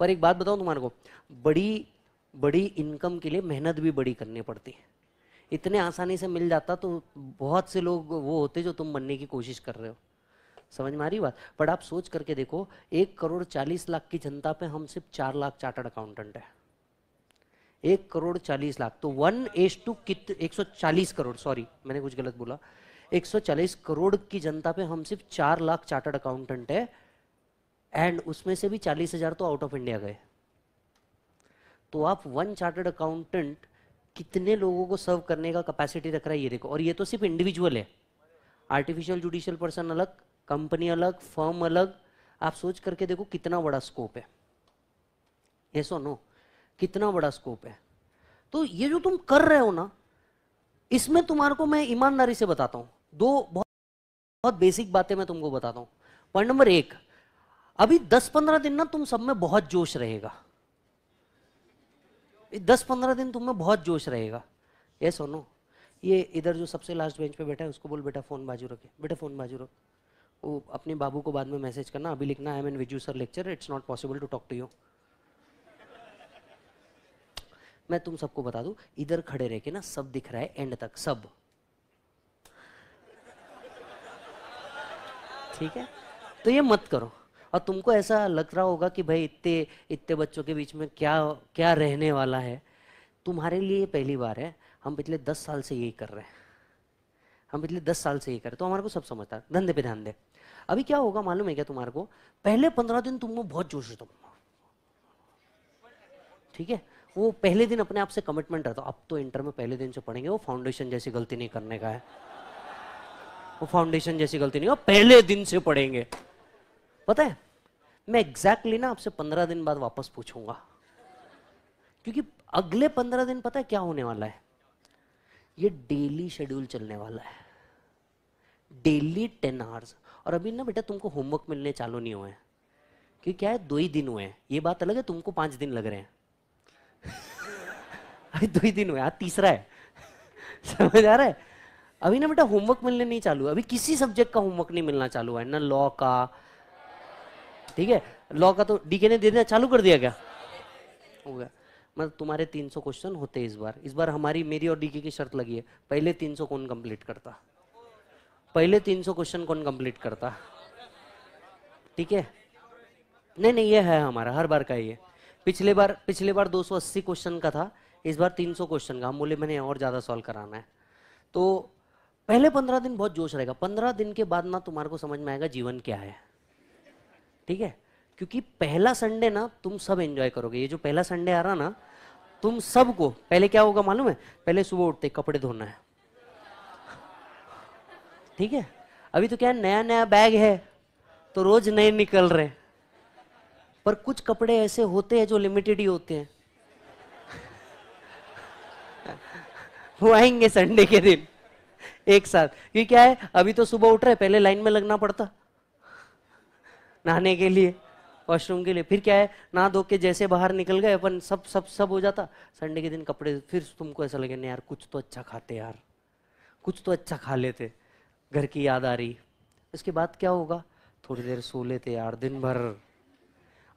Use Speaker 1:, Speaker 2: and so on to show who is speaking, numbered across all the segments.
Speaker 1: पर एक बात बताऊं तुम्हारे को बड़ी बड़ी इनकम के लिए मेहनत भी बड़ी करनी पड़ती है इतने आसानी से मिल जाता तो बहुत से लोग वो होते जो तुम बनने की कोशिश कर रहे हो समझ में आ रही बात बट आप सोच करके देखो एक करोड़ चालीस लाख की जनता पे हम सिर्फ चार लाख चार्टर्ड अकाउंटेंट है एक करोड़ चालीस लाख तो वन एस टू कित एक सौ चालीस करोड़ सॉरी मैंने कुछ गलत बोला एक सौ चालीस करोड़ की जनता पे हम सिर्फ चार लाख चार्टर्ड अकाउंटेंट है एंड उसमें से भी चालीस हजार तो आउट ऑफ इंडिया गए तो आप वन चार्टर्ड अकाउंटेंट कितने लोगों को सर्व करने का कैपेसिटी रख रहा है ये देखो और ये तो सिर्फ इंडिविजुअल है आर्टिफिशियल जुडिशियल पर्सन अलग कंपनी अलग फर्म अलग आप सोच करके देखो कितना बड़ा स्कोप है ये सो नो कितना बड़ा स्कोप है तो ये जो तुम कर रहे हो ना इसमें तुम्हारे को मैं ईमानदारी से बताता हूँ दो बहुत बहुत बेसिक बातें मैं तुमको बताता हूँ पॉइंट नंबर एक अभी 10-15 दिन ना तुम सब में बहुत जोश रहेगा 10-15 दिन तुम में बहुत जोश रहेगा ये सोनो ये इधर जो सबसे लास्ट बेंच पे बैठा है उसको बोल बेटा फ़ोन बाजू रखे बेटा फ़ोन बाजू रख वो अपने बाबू को बाद में मैसेज करना अभी लिखना I am in Viju sir lecture it's not possible to talk to you मैं तुम सबको बता दू इधर खड़े रह के ना सब दिख रहा है एंड तक सब ठीक है तो ये मत करो और तुमको ऐसा लग रहा होगा कि भाई इतने इतने बच्चों के बीच में क्या क्या रहने वाला है तुम्हारे लिए पहली बार है हम पिछले दस साल से यही कर रहे हैं हम पिछले दस साल से यही कर रहे तो हमारे को सब समझता है धंधे पे ध्यान दे अभी क्या होगा मालूम है क्या तुम्हारे को पहले पंद्रह दिन तुमको बहुत जोश तुम ठीक है वो पहले दिन अपने आप से कमिटमेंट रहता अब तो इंटर में पहले दिन से पढ़ेंगे वो फाउंडेशन जैसी गलती नहीं करने का है वो फाउंडेशन जैसी गलती नहीं हो पहले दिन से पढ़ेंगे पता है मैं एग्जैक्टली ना आपसे पंद्रह दिन बाद वापस पूछूंगा क्योंकि अगले पंद्रह दिन पता है क्या होने वाला है ये डेली शेड्यूल चलने वाला है डेली टेन आवर्स और अभी ना बेटा तुमको होमवर्क मिलने चालू नहीं हुए हैं क्योंकि क्या है दो ही दिन हुए हैं ये बात अलग है तुमको पांच दिन लग रहे हैं अभी दो ही दिन हुए आज तीसरा है समझ आ रहा है अभी ना बेटा होमवर्क मिलने नहीं चालू अभी किसी सब्जेक्ट का होमवर्क नहीं मिलना चालू है ना लॉ का ठीक है लॉ का तो डीके ने दे देना चालू कर दिया क्या हो गया मतलब तुम्हारे 300 क्वेश्चन होते इस बार इस बार हमारी मेरी और डीके की शर्त लगी है पहले 300 कौन कंप्लीट करता पहले 300 क्वेश्चन कौन कंप्लीट करता ठीक है नहीं नहीं ये है हमारा हर बार का ये पिछले बार पिछले बार 280 क्वेश्चन का था इस बार 300 क्वेश्चन का हम बोले मैंने और ज़्यादा सॉल्व कराना है तो पहले पंद्रह दिन बहुत जोश रहेगा पंद्रह दिन के बाद ना तुम्हारे को समझ में आएगा जीवन क्या है ठीक है क्योंकि पहला संडे ना तुम सब एंजॉय करोगे ये जो पहला संडे आ रहा ना तुम सबको पहले क्या होगा मालूम है पहले सुबह उठते कपड़े धोना है ठीक है अभी तो क्या नया नया बैग है तो रोज नए निकल रहे पर कुछ कपड़े ऐसे होते हैं जो लिमिटेड ही होते हैं वो आएंगे संडे के दिन एक साथ ये क्या है अभी तो सुबह उठ रहे पहले लाइन में लगना पड़ता नहाने के लिए वॉशरूम के लिए फिर क्या है नहा धो के जैसे बाहर निकल गए अपन सब सब सब हो जाता संडे के दिन कपड़े फिर तुमको ऐसा लगे नहीं यार कुछ तो अच्छा खाते यार कुछ तो अच्छा खा लेते घर की याद आ रही उसके बाद क्या होगा थोड़ी देर सो लेते यार दिन भर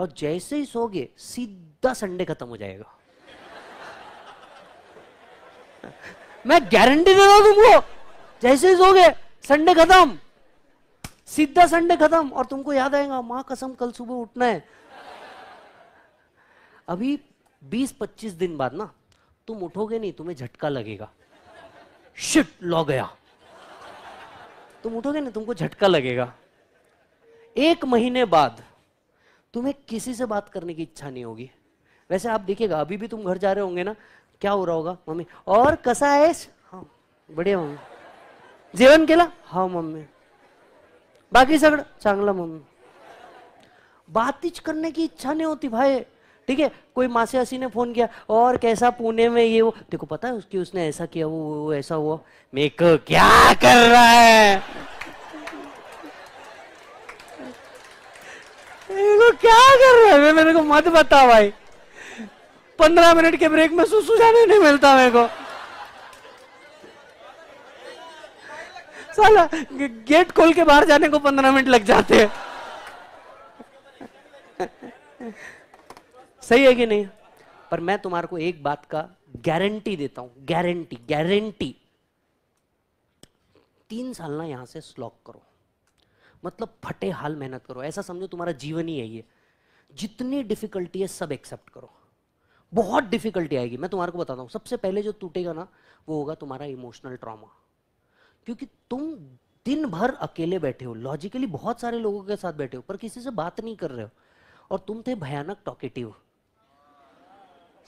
Speaker 1: और जैसे ही सोगे सीधा संडे खत्म हो जाएगा मैं गारंटी दे रहा हूं तुमको जैसे ही सोगे संडे खत्म सीधा संडे खत्म और तुमको याद आएगा माँ कसम कल सुबह उठना है अभी 20-25 दिन बाद ना तुम उठोगे नहीं तुम्हें झटका लगेगा शिट लो गया तुम उठोगे नहीं तुमको झटका लगेगा एक महीने बाद तुम्हें किसी से बात करने की इच्छा नहीं होगी वैसे आप देखिएगा अभी भी तुम घर जा रहे होंगे ना क्या हो रहा होगा मम्मी और कसा है हाँ बढ़िया मम्मी जीवन केला हाँ मम्मी बाकी सग चांगलं म्हणून बातचीत करने की इच्छा नहीं होती भाई ठीक है कोई मासी हसी ने फोन किया और कैसा पुणे में ये वो देखो पता है उसकी उसने ऐसा किया वो, वो ऐसा हुआ मेरे को क्या कर रहा है मेरे क्या कर रहा है मेरे को मत बता भाई पंद्रह मिनट के ब्रेक में सुसु जाने नहीं मिलता मेरे को साला गेट खोल के बाहर जाने को पंद्रह मिनट लग जाते हैं सही है कि नहीं पर मैं तुम्हारे को एक बात का गारंटी देता हूं गारंटी गारंटी तीन साल ना यहां से स्लॉक करो मतलब फटे हाल मेहनत करो ऐसा समझो तुम्हारा जीवन ही है ये जितनी डिफिकल्टी है सब एक्सेप्ट करो बहुत डिफिकल्टी आएगी मैं तुम्हारे को बताता हूँ सबसे पहले जो टूटेगा ना वो होगा तुम्हारा इमोशनल ट्रॉमा क्योंकि तुम दिन भर अकेले बैठे हो लॉजिकली बहुत सारे लोगों के साथ बैठे हो पर किसी से बात नहीं कर रहे हो और तुम थे भयानक टॉकेटिव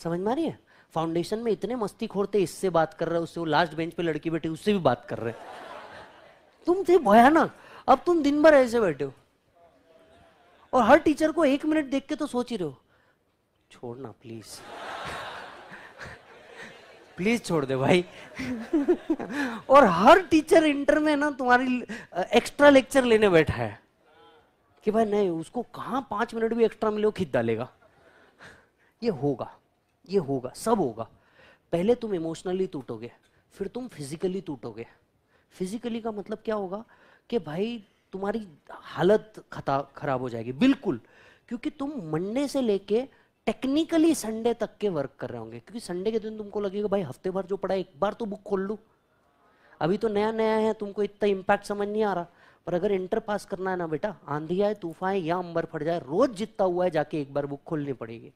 Speaker 1: समझ में आ रही है फाउंडेशन में इतने मस्ती खोरते इससे बात कर रहे हो उससे वो लास्ट बेंच पे लड़की बैठी उससे भी बात कर रहे तुम थे भयानक अब तुम दिन भर ऐसे बैठे हो और हर टीचर को एक मिनट देख के तो सोच ही रहे हो छोड़ना प्लीज़ प्लीज छोड़ दे भाई और हर टीचर इंटर में ना तुम्हारी एक्स्ट्रा लेक्चर लेने बैठा है कि भाई नहीं उसको कहा पांच मिनट भी एक्स्ट्रा मिले वो डालेगा ये होगा ये होगा सब होगा पहले तुम इमोशनली टूटोगे फिर तुम फिजिकली टूटोगे फिजिकली का मतलब क्या होगा कि भाई तुम्हारी हालत खता खराब हो जाएगी बिल्कुल क्योंकि तुम मंडे से लेके टेक्निकली संडे तक के वर्क कर रहे होंगे क्योंकि संडे के दिन तुमको लगेगा भाई हफ्ते भर जो पढ़ा एक बार तो बुक खोल लू अभी तो नया नया है तुमको इतना इम्पैक्ट समझ नहीं आ रहा पर अगर इंटर पास करना है ना बेटा आंधी आए तूफान आए या अंबर फट जाए रोज जितता हुआ है जाके एक बार बुक खोलनी पड़ेगी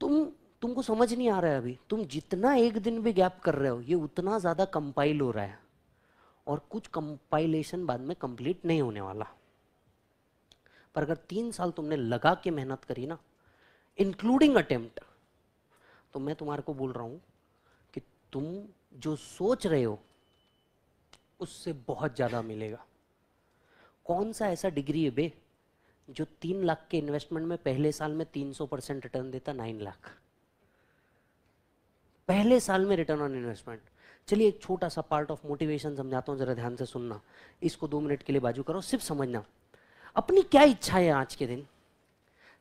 Speaker 1: तुम तुमको समझ नहीं आ रहा है अभी तुम जितना एक दिन भी गैप कर रहे हो ये उतना ज़्यादा कंपाइल हो रहा है और कुछ कंपाइलेशन बाद में कंप्लीट नहीं होने वाला पर अगर तीन साल तुमने लगा के मेहनत करी ना इंक्लूडिंग अटेम्प्ट तो मैं तुम्हारे को बोल रहा हूं कि तुम जो सोच रहे हो उससे बहुत ज़्यादा मिलेगा कौन सा ऐसा डिग्री है बे जो तीन लाख के इन्वेस्टमेंट में पहले साल में तीन सौ परसेंट रिटर्न देता नाइन लाख पहले साल में रिटर्न ऑन इन्वेस्टमेंट चलिए एक छोटा सा पार्ट ऑफ मोटिवेशन समझाता हूं जरा ध्यान से सुनना इसको दो मिनट के लिए बाजू करो सिर्फ समझना अपनी क्या इच्छा है आज के दिन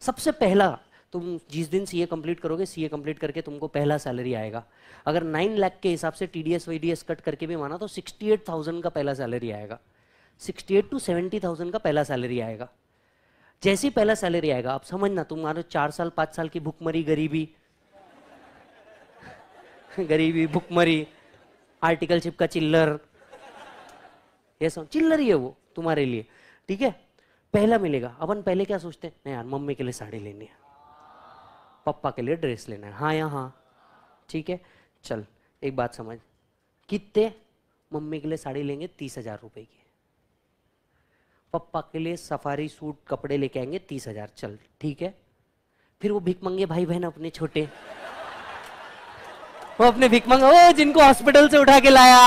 Speaker 1: सबसे पहला तुम जिस दिन सीए कंप्लीट करोगे सीए कंप्लीट करके तुमको पहला सैलरी आएगा अगर नाइन लाख के हिसाब से टी डी कट करके भी माना तो सिक्सटी एट थाउजेंड का पहला सैलरी आएगा sixty eight to seventy thousand का पहला सैलरी आएगा जैसे ही पहला सैलरी आएगा आप समझना तुम मानो चार साल पांच साल की भुखमरी गरीबी गरीबी भुखमरी आर्टिकलशिप का चिल्लर ये सब चिल्लर ही है वो तुम्हारे लिए ठीक है पहला मिलेगा अपन पहले क्या सोचते हैं नहीं यार मम्मी के लिए साड़ी लेनी है पप्पा के लिए ड्रेस लेना है हाँ या हाँ ठीक है चल एक बात समझ कितने मम्मी के लिए साड़ी लेंगे तीस हजार रुपये की पप्पा के लिए सफारी सूट कपड़े लेके आएंगे तीस हजार चल ठीक है फिर वो भीख मंगे भाई बहन अपने छोटे वो अपने भीख मंगे ओ जिनको हॉस्पिटल से उठा के लाया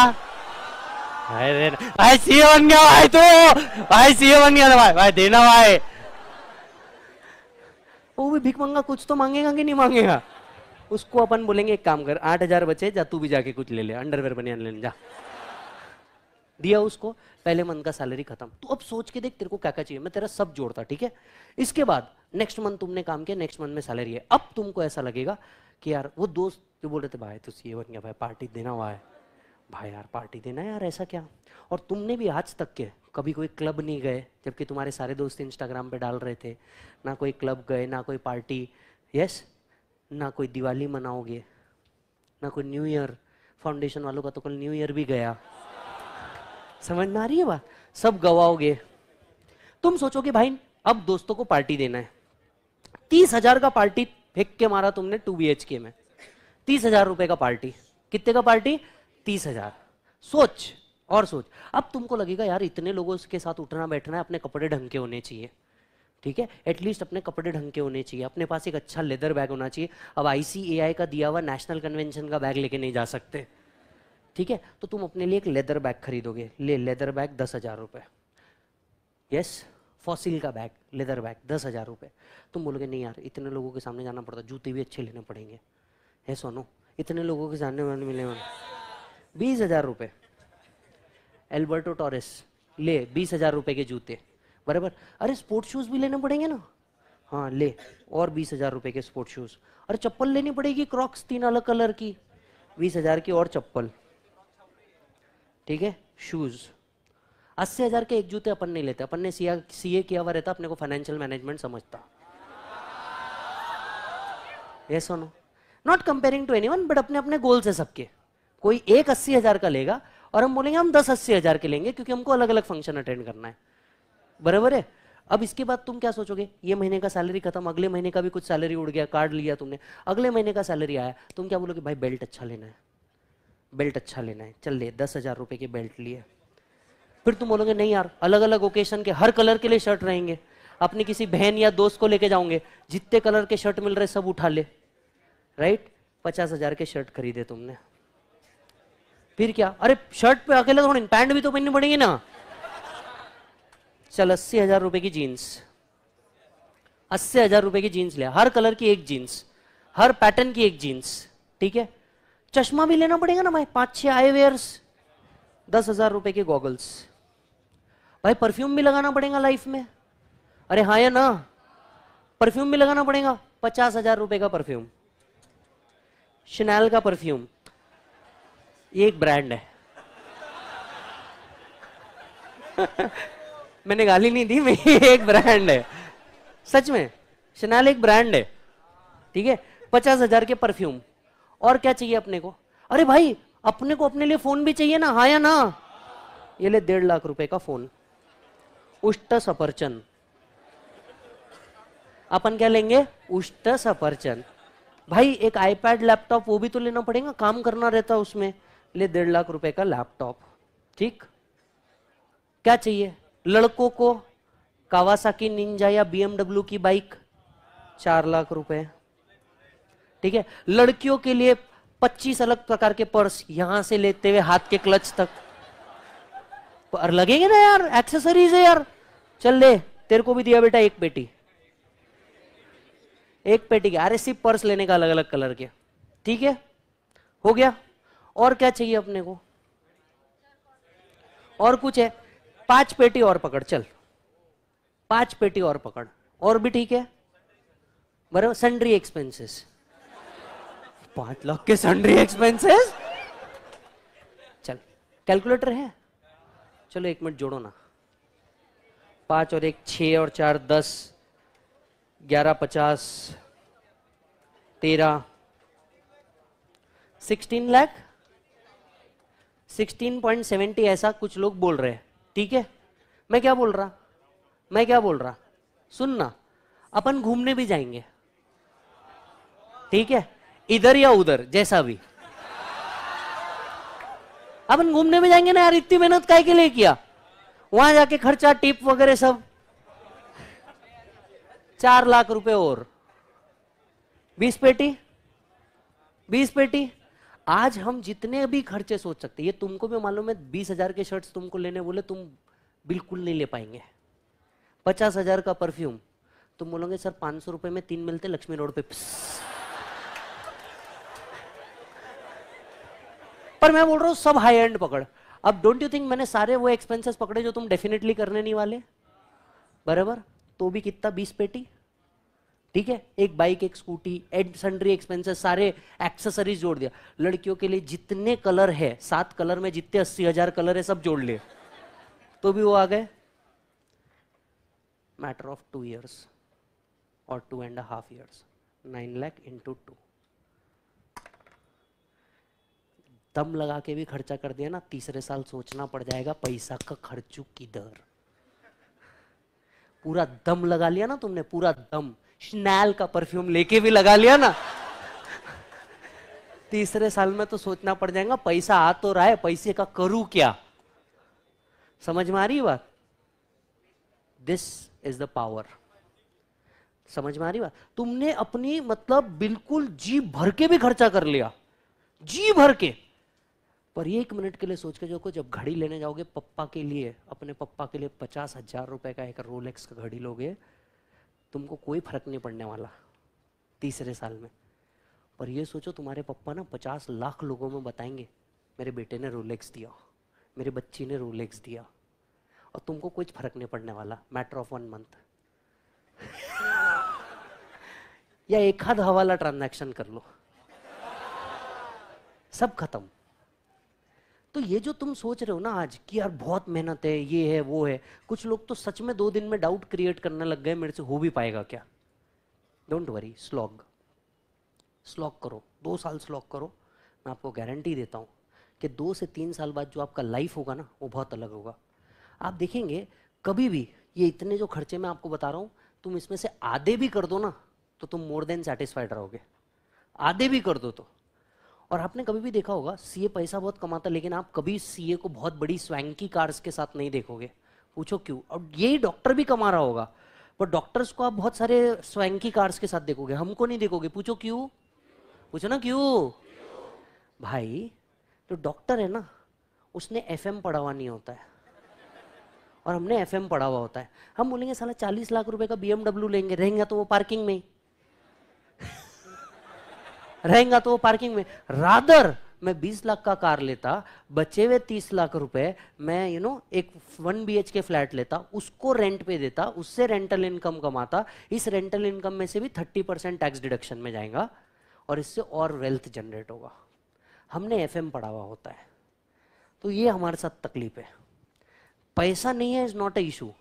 Speaker 1: भाई भाई सीए बन गया भाई तो भाई सीए बन गया भाई भाई देना भाई वो भी भीख मांगा कुछ तो मांगेगा कि नहीं मांगेगा उसको अपन बोलेंगे एक काम कर आठ हजार बचे जा तू भी जाके कुछ ले ले अंडरवेयर बनिया ले जा दिया उसको पहले मंथ का सैलरी खत्म तू तो अब सोच के देख तेरे को क्या क्या चाहिए मैं तेरा सब जोड़ता ठीक है इसके बाद नेक्स्ट मंथ तुमने काम किया नेक्स्ट मंथ में सैलरी है अब तुमको ऐसा लगेगा कि यार वो दोस्त जो बोल रहे थे भाई तुझे तो ये बन गया भाई पार्टी देना हुआ है भाई यार पार्टी देना यार ऐसा क्या और तुमने भी आज तक के कभी कोई क्लब नहीं गए जबकि तुम्हारे सारे दोस्त इंस्टाग्राम पे डाल रहे थे ना कोई क्लब गए ना कोई पार्टी यस ना कोई दिवाली मनाओगे ना कोई न्यू ईयर फाउंडेशन वालों का तो कल न्यू ईयर भी गया समझ में आ रही है बात सब गवाओगे तुम सोचोगे भाई अब दोस्तों को पार्टी देना है तीस हजार का पार्टी फेंक के मारा तुमने टू बी में तीस हजार रुपए का पार्टी कितने का पार्टी तीस हजार सोच और सोच अब तुमको लगेगा यार इतने लोगों के साथ उठना बैठना है अपने कपड़े ढंग के होने चाहिए ठीक है एटलीस्ट अपने कपड़े ढंग के होने चाहिए अपने पास एक अच्छा लेदर बैग होना चाहिए अब आईसीएआई का दिया हुआ नेशनल कन्वेंशन का बैग लेके नहीं जा सकते ठीक है तो तुम अपने लिए एक लेदर बैग खरीदोगे ले लेदर बैग दस हजार रुपये यस फॉसिल का बैग लेदर बैग दस हजार रुपये तुम बोलोगे नहीं यार इतने लोगों के सामने जाना पड़ता जूते भी अच्छे लेने पड़ेंगे है सोनो इतने लोगों के सामने मिले बीस हजार रुपए एल्बर्टो टॉरेस ले बीस हजार रुपए के जूते बराबर अरे स्पोर्ट शूज़ भी लेने पड़ेंगे ना हाँ ले और बीस हजार रुपए के स्पोर्ट शूज़ अरे चप्पल लेनी पड़ेगी क्रॉक्स तीन अलग कलर की बीस हजार की और चप्पल ठीक है शूज़ अस्सी हजार के एक जूते अपन नहीं लेते अपन ने सीए सीए किया हुआ रहता अपने को फाइनेंशियल मैनेजमेंट समझता ये सुनो not comparing to any but अपने अपने गोल्स है सबके कोई एक अस्सी हजार का लेगा और हम बोलेंगे हम दस अस्सी हजार के लेंगे क्योंकि हमको अलग अलग फंक्शन अटेंड करना है बराबर है अब इसके बाद तुम क्या सोचोगे ये महीने का सैलरी खत्म अगले महीने का भी कुछ सैलरी उड़ गया कार्ड लिया तुमने अगले महीने का सैलरी आया तुम क्या बोलोगे भाई बेल्ट अच्छा लेना है बेल्ट अच्छा लेना है चल ले दस हजार रुपये के बेल्ट लिए फिर तुम बोलोगे नहीं यार अलग अलग ओकेशन के हर कलर के लिए शर्ट रहेंगे अपनी किसी बहन या दोस्त को लेके जाओगे जितने कलर के शर्ट मिल रहे सब उठा ले राइट पचास हजार के शर्ट खरीदे तुमने फिर क्या अरे शर्ट पे अकेले थोड़ी पैंट भी तो पहननी पड़ेगी ना चल अस्सी हजार रुपए की जीन्स अस्सी हजार रुपए की जीन्स लिया हर कलर की एक जीन्स हर पैटर्न की एक जीन्स ठीक है चश्मा भी लेना पड़ेगा ना भाई पांच छह आई वेयर्स दस हजार रुपए के गॉगल्स भाई परफ्यूम भी लगाना पड़ेगा लाइफ में अरे हाँ या ना परफ्यूम भी लगाना पड़ेगा पचास हजार रुपए का परफ्यूम शनैल का परफ्यूम एक ब्रांड है मैंने गाली नहीं दी मैं एक ब्रांड है सच में शनाल एक ब्रांड है ठीक है पचास हजार के परफ्यूम और क्या चाहिए अपने को अरे भाई अपने को अपने लिए फोन भी चाहिए ना हाँ या ना ये ले डेढ़ लाख रुपए का फोन उष्ट सफरचन अपन क्या लेंगे उष्ट सफरचन भाई एक आईपैड लैपटॉप वो भी तो लेना पड़ेगा काम करना रहता है उसमें ले डेढ़ लाख रुपए का लैपटॉप ठीक क्या चाहिए लड़कों को कावासाकी निंजा या बीएमडब्ल्यू की बाइक चार लाख रुपए ठीक है लड़कियों के लिए पच्चीस अलग प्रकार के पर्स यहां से लेते हुए हाथ के क्लच तक और लगेंगे ना यार एक्सेसरीज है यार चल ले तेरे को भी दिया बेटा एक पेटी एक पेटी के अरे सिर्फ पर्स लेने का अलग अलग कलर के ठीक है हो गया और क्या चाहिए अपने को और कुछ है पांच पेटी और पकड़ चल पांच पेटी और पकड़ और भी ठीक है बराबर सन्ड्री एक्सपेंसेस पांच लाख के सन्ड्री एक्सपेंसेस चल कैलकुलेटर है चलो एक मिनट जोड़ो ना पांच और एक छ और चार दस ग्यारह पचास तेरह सिक्सटीन लाख 16.70 ऐसा कुछ लोग बोल रहे हैं ठीक है मैं क्या बोल रहा मैं क्या बोल रहा सुनना अपन घूमने भी जाएंगे ठीक है इधर या उधर जैसा भी अपन घूमने भी जाएंगे ना यार इतनी मेहनत काय के लिए किया वहां जाके खर्चा टिप वगैरह सब चार लाख रुपए और बीस पेटी बीस पेटी आज हम जितने भी खर्चे सोच सकते ये तुमको भी मालूम है बीस हजार के शर्ट्स तुमको लेने बोले तुम बिल्कुल नहीं ले पाएंगे पचास हजार का परफ्यूम तुम बोलोगे सर पांच सौ रुपए में तीन मिलते लक्ष्मी रोड पे पर मैं बोल रहा हूं सब हाई एंड पकड़ अब डोंट यू थिंक मैंने सारे वो एक्सपेंसेस पकड़े जो तुम डेफिनेटली करने नहीं वाले बराबर तो भी कितना बीस पेटी ठीक है एक बाइक एक स्कूटी एंड सन्ड्री एक्सपेंसेस सारे एक्सेसरीज जोड़ दिया लड़कियों के लिए जितने कलर है सात कलर में जितने अस्सी हजार कलर है सब जोड़ लिए तो भी वो आ गए मैटर ऑफ टू इयर्स और two and half years nine lakh into two दम लगा के भी खर्चा कर दिया ना तीसरे साल सोचना पड़ जाएगा पैसा का खर्चू किधर पूरा दम लगा लिया ना तुमने पूरा दम स्नैल का परफ्यूम लेके भी लगा लिया ना तीसरे साल में तो सोचना पड़ जाएगा पैसा आ तो रहा है पैसे का करूं क्या समझ में आ रही बात दिस इज द पावर समझ में आ रही बात तुमने अपनी मतलब बिल्कुल जी भर के भी खर्चा कर लिया जी भर के पर एक मिनट के लिए सोच के जो को जब घड़ी लेने जाओगे पप्पा के लिए अपने पप्पा के लिए पचास हजार रुपए का एक रोलेक्स का घड़ी लोगे तुमको कोई फर्क नहीं पड़ने वाला तीसरे साल में पर ये सोचो तुम्हारे पप्पा ना पचास लाख लोगों में बताएंगे मेरे बेटे ने रोलेक्स दिया मेरी बच्ची ने रोलेक्स दिया और तुमको कुछ फर्क नहीं पड़ने वाला मैटर ऑफ वन मंथ या एक आध हवाला ट्रांजैक्शन कर लो सब खत्म तो ये जो तुम सोच रहे हो ना आज कि यार बहुत मेहनत है ये है वो है कुछ लोग तो सच में दो दिन में डाउट क्रिएट करने लग गए मेरे से हो भी पाएगा क्या डोंट वरी स्लॉग स्लॉग करो दो साल स्लॉग करो मैं आपको गारंटी देता हूँ कि दो से तीन साल बाद जो आपका लाइफ होगा ना वो बहुत अलग होगा आप देखेंगे कभी भी ये इतने जो खर्चे मैं आपको बता रहा हूँ तुम इसमें से आधे भी कर दो ना तो तुम मोर देन सेटिस्फाइड रहोगे आधे भी कर दो तो और आपने कभी भी देखा होगा सीए पैसा बहुत कमाता लेकिन आप कभी सीए को बहुत बड़ी स्वैंकी कार्स के साथ नहीं देखोगे पूछो क्यों और यही डॉक्टर भी कमा रहा होगा पर डॉक्टर्स को आप बहुत सारे स्वैंकी कार्स के साथ देखोगे हमको नहीं देखोगे पूछो क्यों पूछो ना क्यों भाई तो डॉक्टर है ना उसने एफ एम पढ़ावा नहीं होता है और हमने एफ पढ़ा हुआ होता है हम बोलेंगे साला चालीस लाख रुपए का बी लेंगे रहेंगे तो वो पार्किंग में ही रहेगा तो वो पार्किंग में रादर मैं बीस लाख का कार लेता बचे हुए तीस लाख रुपए मैं यू you नो know, एक वन बी के फ्लैट लेता उसको रेंट पे देता उससे रेंटल इनकम कमाता इस रेंटल इनकम में से भी थर्टी परसेंट टैक्स डिडक्शन में जाएगा और इससे और वेल्थ जनरेट होगा हमने एफ पढ़ा हुआ होता है तो ये हमारे साथ तकलीफ है पैसा नहीं है is not a issue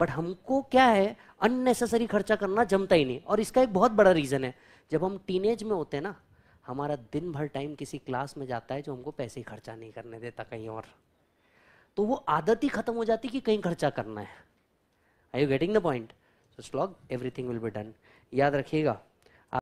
Speaker 1: but हमको क्या है अननेसेसरी खर्चा करना जमता ही नहीं और इसका एक बहुत बड़ा रीजन है जब हम टीनेज में होते हैं ना हमारा दिन भर टाइम किसी क्लास में जाता है जो हमको पैसे खर्चा नहीं करने देता कहीं और तो वो आदत ही खत्म हो जाती कि कहीं खर्चा करना है I you getting the point so slog everything will be done याद रखिएगा